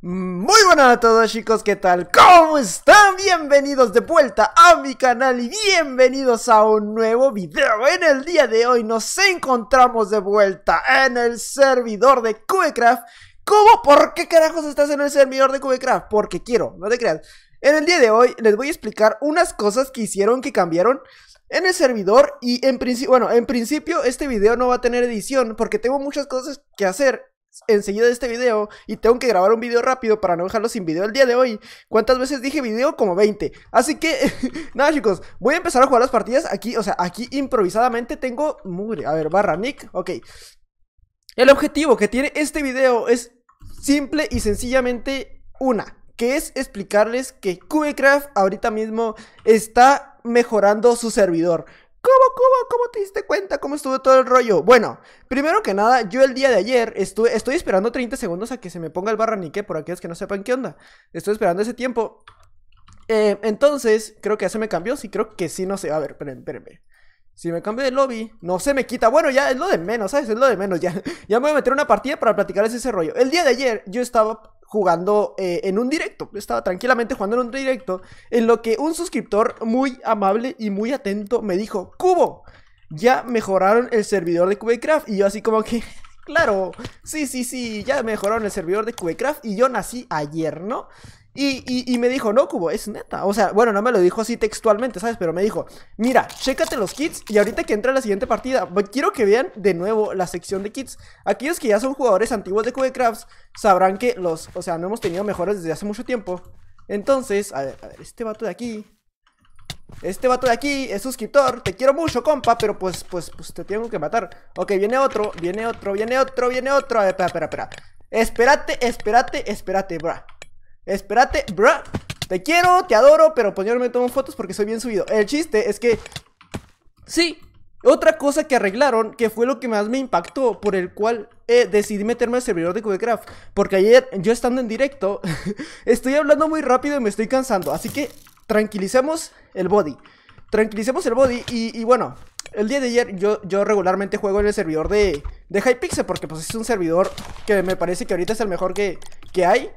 Muy buenas a todos chicos, ¿qué tal? ¿Cómo están? Bienvenidos de vuelta a mi canal y bienvenidos a un nuevo video En el día de hoy nos encontramos de vuelta en el servidor de Cubecraft ¿Cómo? ¿Por qué carajos estás en el servidor de Cubecraft? Porque quiero, no te creas En el día de hoy les voy a explicar unas cosas que hicieron, que cambiaron en el servidor y en principio, bueno, en principio este video no va a tener edición porque tengo muchas cosas que hacer enseguida de este video y tengo que grabar un video rápido para no dejarlo sin video el día de hoy. ¿Cuántas veces dije video? Como 20. Así que, nada chicos, voy a empezar a jugar las partidas aquí, o sea, aquí improvisadamente tengo... Mugre, a ver, barra Nick, ok. El objetivo que tiene este video es simple y sencillamente una, que es explicarles que CubeCraft ahorita mismo está mejorando su servidor. ¿Cómo, cómo, cómo te diste cuenta? ¿Cómo estuvo todo el rollo? Bueno, primero que nada, yo el día de ayer estuve, estoy esperando 30 segundos a que se me ponga el barranique, por aquellos que no sepan qué onda. Estoy esperando ese tiempo. Eh, entonces, creo que ya se me cambió. Sí, creo que sí, no sé. A ver, espérenme, espérenme. Si me cambio de lobby, no se me quita. Bueno, ya es lo de menos, ¿sabes? Es lo de menos. Ya, ya me voy a meter una partida para platicarles ese rollo. El día de ayer yo estaba jugando eh, en un directo. Estaba tranquilamente jugando en un directo. En lo que un suscriptor muy amable y muy atento me dijo: Cubo, ya mejoraron el servidor de Cubecraft. Y yo, así como que. Claro, sí, sí, sí, ya mejoraron el servidor de Cubecraft y yo nací ayer, ¿no? Y, me dijo, no, Cubo, es neta. O sea, bueno, no me lo dijo así textualmente, ¿sabes? Pero me dijo, mira, chécate los kits y ahorita que entra la siguiente partida, quiero que vean de nuevo la sección de kits. Aquellos que ya son jugadores antiguos de Crafts sabrán que los, o sea, no hemos tenido Mejores desde hace mucho tiempo. Entonces, a ver, a ver, este vato de aquí. Este vato de aquí es suscriptor, te quiero mucho, compa, pero pues, pues, pues te tengo que matar. Ok, viene otro, viene otro, viene otro, viene otro. A ver, espera, espera, espera. Espérate, espérate, espérate, bra. Espérate, bro. Te quiero, te adoro, pero pues yo no me tomo fotos porque soy bien subido. El chiste es que... Sí, otra cosa que arreglaron, que fue lo que más me impactó, por el cual eh, decidí meterme al servidor de Cubecraft. Porque ayer, yo estando en directo, estoy hablando muy rápido y me estoy cansando. Así que tranquilicemos el body. Tranquilicemos el body y, bueno, el día de ayer yo, yo regularmente juego en el servidor de, de Hypixel porque pues es un servidor que me parece que ahorita es el mejor que, que hay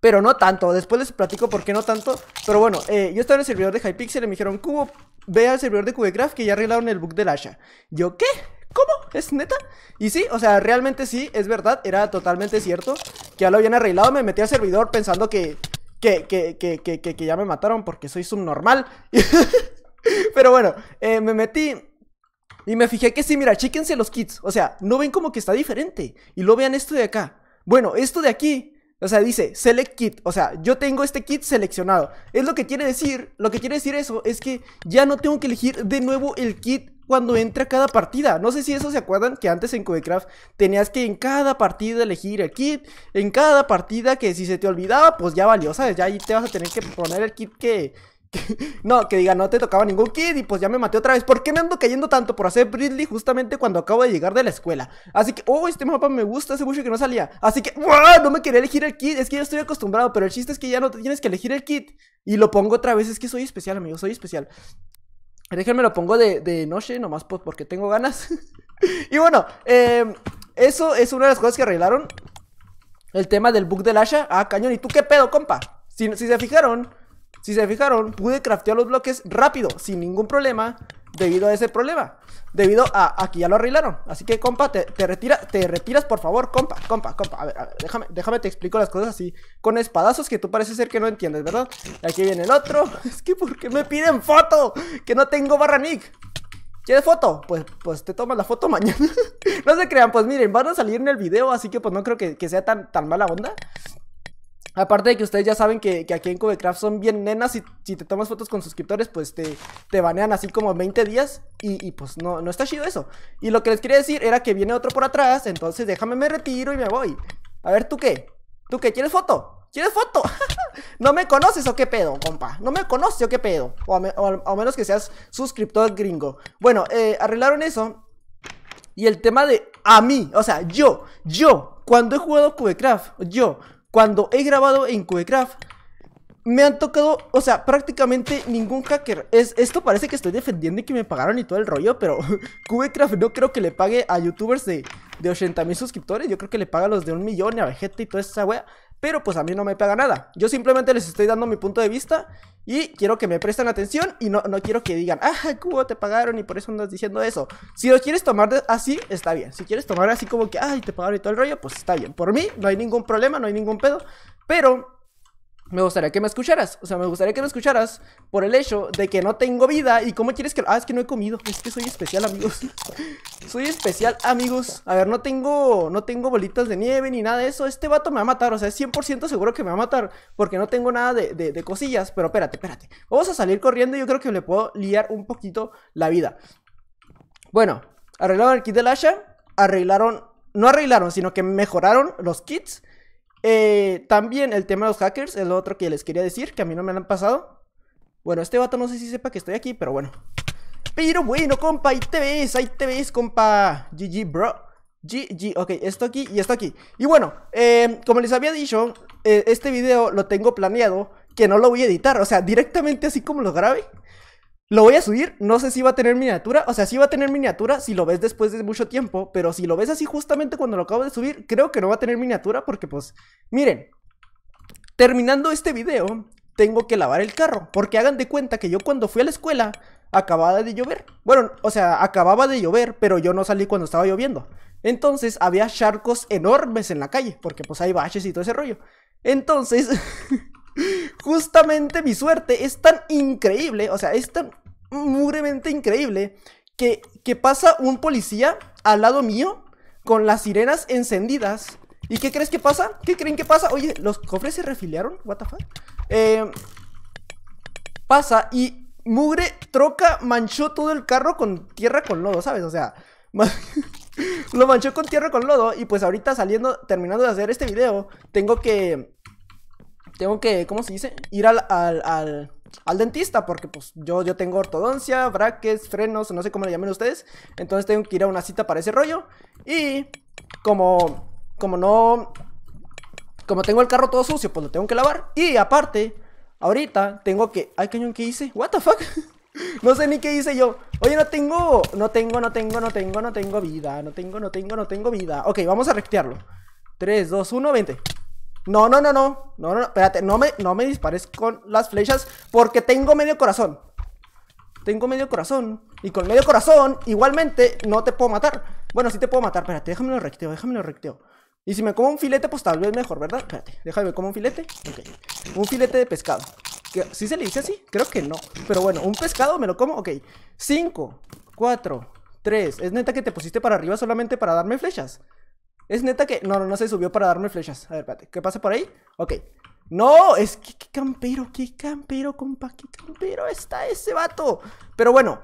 pero no tanto. Después les platico por qué no tanto. Pero bueno, eh, yo estaba en el servidor de Hypixel y me dijeron, Cubo, ve al servidor de Cubecraft que ya arreglaron el book del Asha. Yo, ¿qué? ¿Cómo? ¿Es neta? Y sí, o sea, realmente sí, es verdad, era totalmente cierto que ya lo habían arreglado. Me metí al servidor pensando que, que, que, que ya me mataron porque soy subnormal. pero bueno, eh, me metí. Y me fijé que sí, mira, chéquense los kits. O sea, no ven como que está diferente. Y lo vean esto de acá. Bueno, esto de aquí o sea, dice select kit. O sea, yo tengo este kit seleccionado. Es lo que quiere decir. Lo que quiere decir eso es que ya no tengo que elegir de nuevo el kit cuando entra cada partida. No sé si eso se acuerdan que antes en Codecraft tenías que en cada partida elegir el kit. En cada partida que si se te olvidaba, pues ya valió, ¿sabes? Ya ahí te vas a tener que poner el kit que, no, que diga, no te tocaba ningún kit y pues ya me maté otra vez. ¿Por qué me ando cayendo tanto por hacer Bridley justamente cuando acabo de llegar de la escuela? Así que, oh, este mapa me gusta, hace mucho que no salía. Así que, no me quería elegir el kit. Es que ya estoy acostumbrado, pero el chiste es que ya no tienes que elegir el kit. Y lo pongo otra vez, es que soy especial, amigo, soy especial. Déjenme lo pongo de, noche, nomás pues, porque tengo ganas. y bueno, em, eso es una de las cosas que arreglaron. El tema del bug del Asha. Ah, cañón, ¿y tú qué pedo, compa? Si, si se fijaron, si se fijaron, pude craftear los bloques rápido, sin ningún problema, debido a ese problema. Debido a, aquí ya lo arreglaron. Así que, compa, te, retira, te retiras, por favor, compa, compa, compa. A ver, déjame, déjame te explico las cosas así. Con espadazos que tú parece ser que no entiendes, ¿verdad? aquí viene el otro. Es que, ¿por qué me piden foto? Que no tengo barra nick. ¿Quieres foto? Pues, pues te tomas la foto mañana. no se crean, pues miren, van a salir en el video, así que pues no creo que, sea tan, tan mala onda. Aparte de que ustedes ya saben que, aquí en CubeCraft son bien nenas y si te tomas fotos con suscriptores, pues te, te banean así como 20 días y, pues no, no está chido eso. Y lo que les quería decir era que viene otro por atrás, entonces déjame me retiro y me voy. A ver, ¿tú qué? ¿Tú qué? ¿Quieres foto? ¿Quieres foto? ¿No me conoces o qué pedo, compa? ¿No me conoces o qué pedo? O a, menos que seas suscriptor gringo. Bueno, eh, arreglaron eso. Y el tema de a mí, o sea, yo, yo, cuando he jugado Cubecraft, yo cuando he grabado en CubeCraft me han tocado, o sea, prácticamente ningún hacker. Es, esto parece que estoy defendiendo y que me pagaron y todo el rollo, pero Cubecraft no creo que le pague a youtubers de, de 80 mil suscriptores. Yo creo que le paga a los de un millón, a Vegeta y toda esa wea. Pero pues a mí no me paga nada. Yo simplemente les estoy dando mi punto de vista y quiero que me presten atención y no, no quiero que digan, ah, Cubo, te pagaron y por eso andas diciendo eso. Si lo quieres tomar así, está bien. Si quieres tomar así como que, ay, te pagaron y todo el rollo, pues está bien. Por mí no hay ningún problema, no hay ningún pedo. Pero me gustaría que me escucharas. O sea, me gustaría que me escucharas por el hecho de que no tengo vida. ¿Y cómo quieres que.? Ah, es que no he comido. Es que soy especial, amigos. soy especial, amigos. A ver, no tengo. No tengo bolitas de nieve ni nada de eso. Este vato me va a matar. O sea, 100% seguro que me va a matar. Porque no tengo nada de, de, cosillas. Pero espérate, espérate. Vamos a salir corriendo. y Yo creo que le puedo liar un poquito la vida. Bueno, arreglaron el kit de lasha Arreglaron. No arreglaron, sino que mejoraron los kits. Eh, también el tema de los hackers, Es lo otro que les quería decir, que a mí no me han pasado. Bueno, este vato no sé si sepa que estoy aquí, pero bueno. Pero bueno, compa, ahí te ves, ahí te ves, compa. GG, bro. GG, ok, esto aquí y esto aquí. Y bueno, eh, como les había dicho, eh, este video lo tengo planeado, que no lo voy a editar. O sea, directamente así como lo grabé, lo voy a subir, no sé si va a tener miniatura, o sea, si va a tener miniatura si lo ves después de mucho tiempo, pero si lo ves así justamente cuando lo acabo de subir, creo que no va a tener miniatura porque pues, miren, terminando este video, tengo que lavar el carro, porque hagan de cuenta que yo cuando fui a la escuela, acababa de llover, bueno, o sea, acababa de llover, pero yo no salí cuando estaba lloviendo, entonces había charcos enormes en la calle, porque pues hay baches y todo ese rollo, entonces... Justamente mi suerte es tan increíble, o sea, es tan mugremente increíble que, que pasa un policía al lado mío con las sirenas encendidas. ¿Y qué crees que pasa? ¿Qué creen que pasa? Oye, ¿los cofres se refiliaron? ¿What the fuck? Eh, pasa y mugre troca manchó todo el carro con tierra con lodo, ¿sabes? O sea, lo manchó con tierra con lodo y pues ahorita saliendo, terminando de hacer este video, tengo que... Tengo que, ¿cómo se dice? Ir al, al, al al dentista, porque pues yo, yo tengo ortodoncia, braques, frenos, no sé cómo le llamen ustedes. Entonces tengo que ir a una cita para ese rollo. Y como, como no, como tengo el carro todo sucio, pues lo tengo que lavar. Y aparte, ahorita tengo que... Ay, cañón, ¿qué hice? What the fuck? No sé ni qué hice yo. Oye, no tengo, no tengo, no tengo, no tengo, no tengo vida. No tengo, no tengo, no tengo vida. Ok, vamos a rectearlo. 3, 2, 1, 20. No, no, no, no. No, no, espérate. No me, no me dispares con las flechas porque tengo medio corazón. Tengo medio corazón. Y con medio corazón, igualmente, no te puedo matar. Bueno, sí te puedo matar. Espérate, déjame lo recteo, déjame lo recteo. Y si me como un filete, pues tal vez mejor, ¿verdad? Espérate, déjame, como un filete. Ok. Un filete de pescado. ¿Sí se le dice así? Creo que no. Pero bueno, un pescado me lo como. Ok. Cinco Cuatro Tres ¿Es neta que te pusiste para arriba solamente para darme flechas? Es neta que. No, no, no se subió para darme flechas. A ver, espérate. ¿Qué pasa por ahí? Ok. No, es que qué campero, qué campero, compa, qué campero está ese vato. Pero bueno.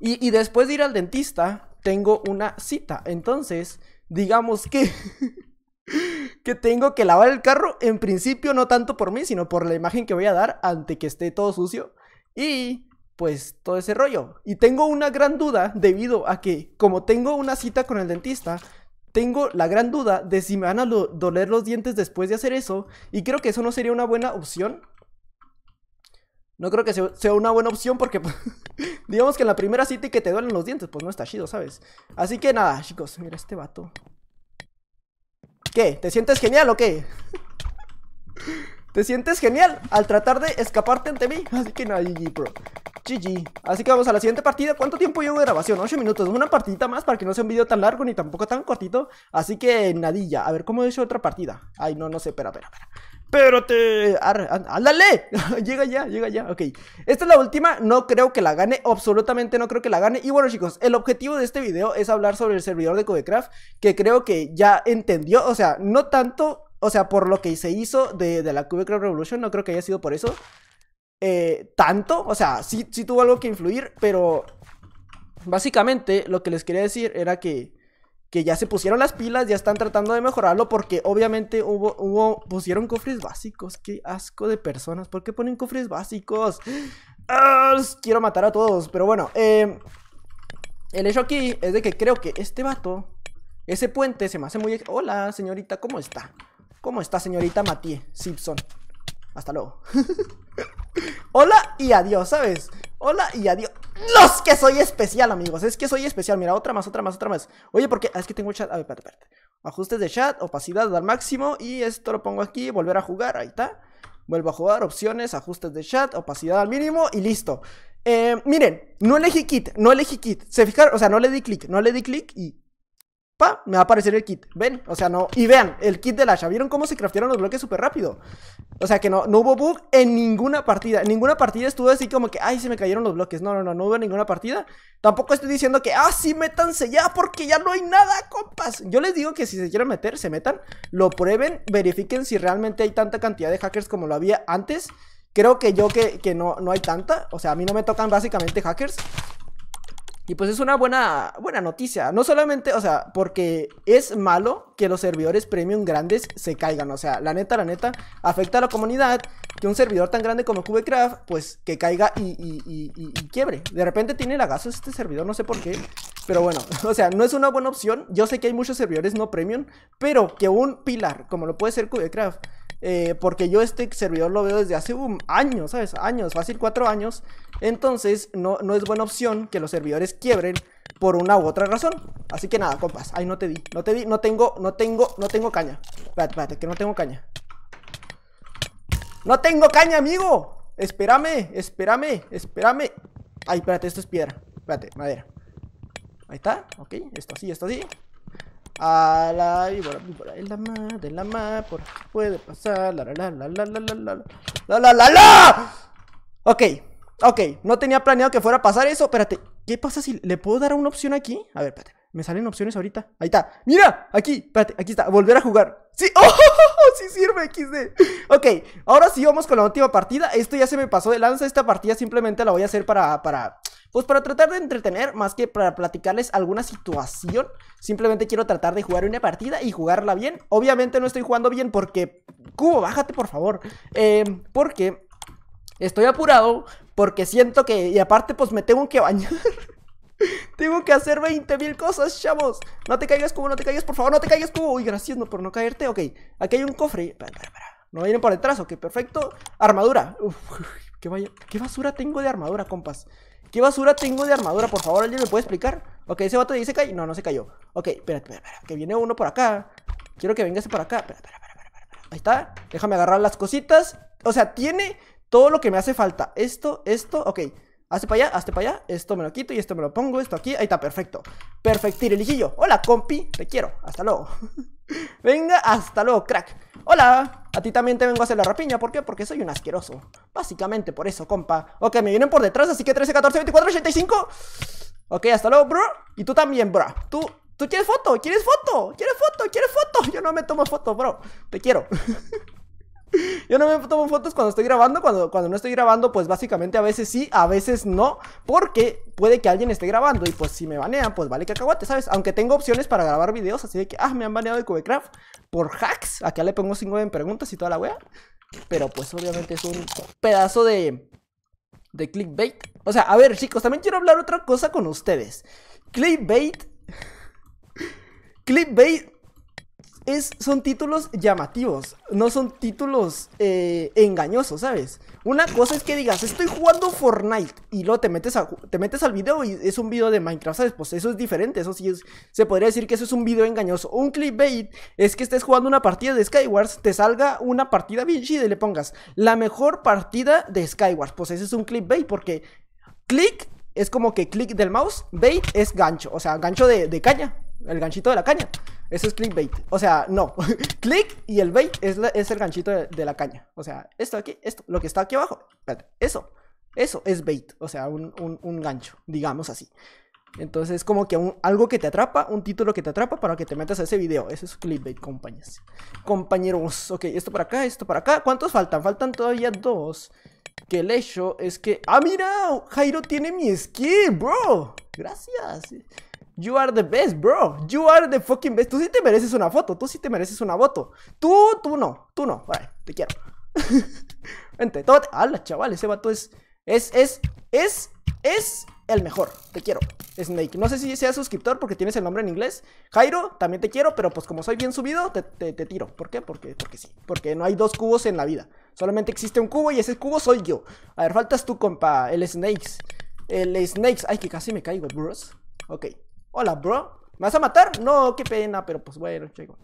Y, y después de ir al dentista, tengo una cita. Entonces, digamos que. que tengo que lavar el carro. En principio, no tanto por mí, sino por la imagen que voy a dar ante que esté todo sucio. Y pues todo ese rollo. Y tengo una gran duda debido a que como tengo una cita con el dentista, tengo la gran duda de si me van a doler los dientes después de hacer eso. Y creo que eso no sería una buena opción. No creo que sea una buena opción porque digamos que en la primera cita y que te duelen los dientes, pues no está chido, ¿sabes? Así que nada, chicos, mira este vato. ¿Qué? ¿Te sientes genial o qué? Te sientes genial al tratar de escaparte ante mí. Así que nada, GG, bro. GG. Así que vamos a la siguiente partida. ¿Cuánto tiempo llevo de grabación? 8 minutos. Una partidita más para que no sea un video tan largo ni tampoco tan cortito. Así que nadilla. A ver, ¿cómo he hecho otra partida? Ay, no, no sé. Espera, espera, espera. te... ándale, llega ya, llega ya, ok Esta es la última, no creo que la gane, absolutamente no creo que la gane Y bueno chicos, el objetivo de este video es hablar sobre el servidor de Codecraft Que creo que ya entendió, o sea, no tanto o sea, por lo que se hizo de, la Cube Club Revolution, no creo que haya sido por eso. Eh, tanto, o sea, sí, tuvo algo que influir, pero básicamente lo que les quería decir era que, ya se pusieron las pilas, ya están tratando de mejorarlo porque obviamente hubo, pusieron cofres básicos, qué asco de personas, ¿por qué ponen cofres básicos? Ah, quiero matar a todos, pero bueno, em, el hecho aquí es de que creo que este vato, ese puente se me hace muy... Hola señorita, ¿cómo está? ¿Cómo está, señorita Matie Simpson? Hasta luego. Hola y adiós, ¿sabes? Hola y adiós. ¡Los que soy especial, amigos! Es que soy especial. Mira, otra más, otra más, otra más. Oye, porque ah, es que tengo chat. A ver, espérate, espérate. Ajustes de chat, opacidad al máximo. Y esto lo pongo aquí, volver a jugar. Ahí está. Vuelvo a jugar, opciones, ajustes de chat, opacidad al mínimo y listo. Eh, miren, no elegí kit, no elegí kit. ¿Se fijaron? O sea, no le di clic, no le di clic y pa, me va a aparecer el kit. Ven, o sea, no. Y vean, el kit de la ¿Vieron cómo se craftearon los bloques súper rápido? O sea, que no, no hubo bug en ninguna partida. En ninguna partida estuvo así como que, ay, se me cayeron los bloques. No, no, no, no hubo ninguna partida. Tampoco estoy diciendo que, ah, sí, métanse ya porque ya no hay nada, compas. Yo les digo que si se quieren meter, se metan, lo prueben, verifiquen si realmente hay tanta cantidad de hackers como lo había antes. Creo que yo que, que no, no hay tanta. O sea, a mí no me tocan básicamente hackers. Y pues es una buena, buena noticia. No solamente, o sea, porque es malo que los servidores premium grandes se caigan. O sea, la neta, la neta, afecta a la comunidad que un servidor tan grande como Cubecraft, pues que caiga y, y, quiebre. De repente tiene lagazos este servidor, no sé por qué. Pero bueno, o sea, no es una buena opción. Yo sé que hay muchos servidores no premium, pero que un pilar, como lo puede ser Cubecraft, eh, porque yo este servidor lo veo desde hace un año, ¿sabes? Años, fácil cuatro años. Entonces no, no es buena opción que los servidores quiebren por una u otra razón. Así que nada, compas. Ay, no te di. No te di. No tengo, no tengo, no tengo caña. Espérate, espérate, que no tengo caña. ¡No tengo caña, amigo! Espérame, espérame, espérame. Ay, espérate, esto es piedra. Espérate, madera. Ahí está, ok. Esto así, esto así. A la víbora, es la más en la más por puede pasar. La la la la la la la la la la la Ok, ok, no tenía planeado que fuera a pasar eso. Espérate, ¿qué pasa si le puedo dar una opción aquí? A ver, espérate, me salen opciones ahorita. Ahí está, mira, aquí, espérate, aquí está, volver a jugar. Sí, oh, sí sirve, XD. Ok, ahora sí vamos con la última partida. Esto ya se me pasó de lanza. Esta partida simplemente la voy a hacer para, para, pues para tratar de entretener, más que para platicarles alguna situación, simplemente quiero tratar de jugar una partida y jugarla bien. Obviamente no estoy jugando bien porque... Cubo, bájate por favor. Eh, porque estoy apurado, porque siento que... Y aparte pues me tengo que bañar. Tengo que hacer 20 mil cosas, chavos. No te caigas, cubo, no te caigas, por favor, no te caigas, cubo. Uy, gracias no, por no caerte. Ok, aquí hay un cofre. espera, espera, No vienen por detrás, ok, perfecto. Armadura. Uf, qué, vaya... qué basura tengo de armadura, compas. ¿Qué basura tengo de armadura? Por favor, ¿alguien me puede explicar? Ok, ese vato dice ahí se No, no se cayó. Ok, espera, espera, Que viene uno por acá. Quiero que venga ese por acá. Espera, espera, espera, Ahí está. Déjame agarrar las cositas. O sea, tiene todo lo que me hace falta. Esto, esto, ok. Hazte para allá, hazte para allá. Esto me lo quito y esto me lo pongo. Esto aquí. Ahí está, perfecto. Perfectir, el Hola, compi. Te quiero. Hasta luego. Venga, hasta luego, crack. Hola. A ti también te vengo a hacer la rapiña, ¿por qué? Porque soy un asqueroso. Básicamente por eso, compa. Ok, me vienen por detrás, así que 13, 14, 24, 85. Ok, hasta luego, bro. Y tú también, bro. Tú, tú quieres foto, quieres foto, quieres foto, quieres foto. Yo no me tomo foto, bro. Te quiero. Yo no me tomo fotos cuando estoy grabando, cuando, cuando no estoy grabando, pues básicamente a veces sí, a veces no, porque puede que alguien esté grabando y pues si me banean, pues vale que cacahuate, ¿sabes? Aunque tengo opciones para grabar videos, así de que, ah, me han baneado de Cubecraft por hacks, acá le pongo 5 en preguntas y toda la wea, pero pues obviamente es un pedazo de, de clickbait. O sea, a ver chicos, también quiero hablar otra cosa con ustedes. Clickbait... Clickbait son títulos llamativos, no son títulos eh, engañosos, ¿sabes? Una cosa es que digas, estoy jugando Fortnite y luego te metes, te metes al video y es un video de Minecraft, ¿sabes? Pues eso es diferente, eso sí se podría decir que eso es un video engañoso. Un clickbait es que estés jugando una partida de Skywars, te salga una partida bien y le pongas la mejor partida de Skywars. Pues ese es un clickbait porque click es como que click del mouse, bait es gancho, o sea, gancho de caña, el ganchito de la caña. Eso es clickbait. O sea, no. Click y el bait es, es el ganchito de, la caña. O sea, esto aquí, esto, lo que está aquí abajo. eso. Eso es bait. O sea, un, gancho, digamos así. Entonces, como que algo que te atrapa, un título que te atrapa para que te metas a ese video. Eso es clickbait, compañías. Compañeros, ok, esto para acá, esto para acá. ¿Cuántos faltan? Faltan todavía dos. Que el hecho es que. ¡Ah, mira! Jairo tiene mi skin, bro. Gracias. You are the best, bro. You are the fucking best. Tú sí te mereces una foto. Tú sí te mereces una foto. Tú, tú no. Tú no. Vale, te quiero. Vente, tómate. ¡Hala, chaval! Ese vato es. Es, es, es, es el mejor. Te quiero, Snake. No sé si sea suscriptor porque tienes el nombre en inglés. Jairo, también te quiero, pero pues como soy bien subido, te, te, te tiro. ¿Por qué? Porque, porque sí. Porque no hay dos cubos en la vida. Solamente existe un cubo y ese cubo soy yo. A ver, faltas tú, compa. El Snakes. El Snakes. Ay, que casi me caigo, bros. Ok. Hola, bro. ¿Me vas a matar? No, qué pena, pero pues bueno, chico.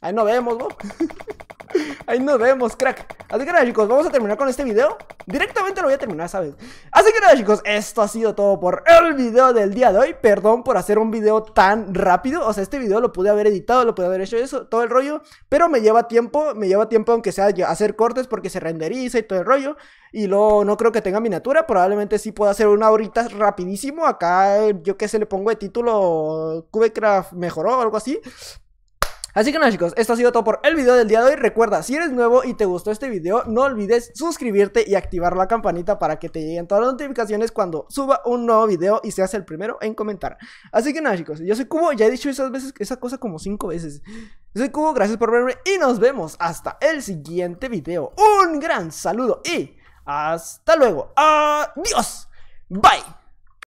Ahí nos vemos, bro. Ahí nos vemos, crack. Así que nada, chicos, vamos a terminar con este video. Directamente lo voy a terminar, ¿sabes? Así que nada, chicos, esto ha sido todo por el video del día de hoy. Perdón por hacer un video tan rápido. O sea, este video lo pude haber editado, lo pude haber hecho eso, todo el rollo. Pero me lleva tiempo, me lleva tiempo aunque sea hacer cortes porque se renderiza y todo el rollo. Y luego no creo que tenga miniatura. Probablemente sí pueda hacer una horita rapidísimo. Acá, yo qué sé, le pongo de título Cubecraft mejoró o algo así. Así que nada chicos, esto ha sido todo por el video del día de hoy. Recuerda, si eres nuevo y te gustó este video, no olvides suscribirte y activar la campanita para que te lleguen todas las notificaciones cuando suba un nuevo video y seas el primero en comentar. Así que nada chicos, yo soy Cubo, ya he dicho esas veces, esa cosa como cinco veces. Yo soy Cubo, gracias por verme y nos vemos hasta el siguiente video. Un gran saludo y hasta luego. Adiós. Bye.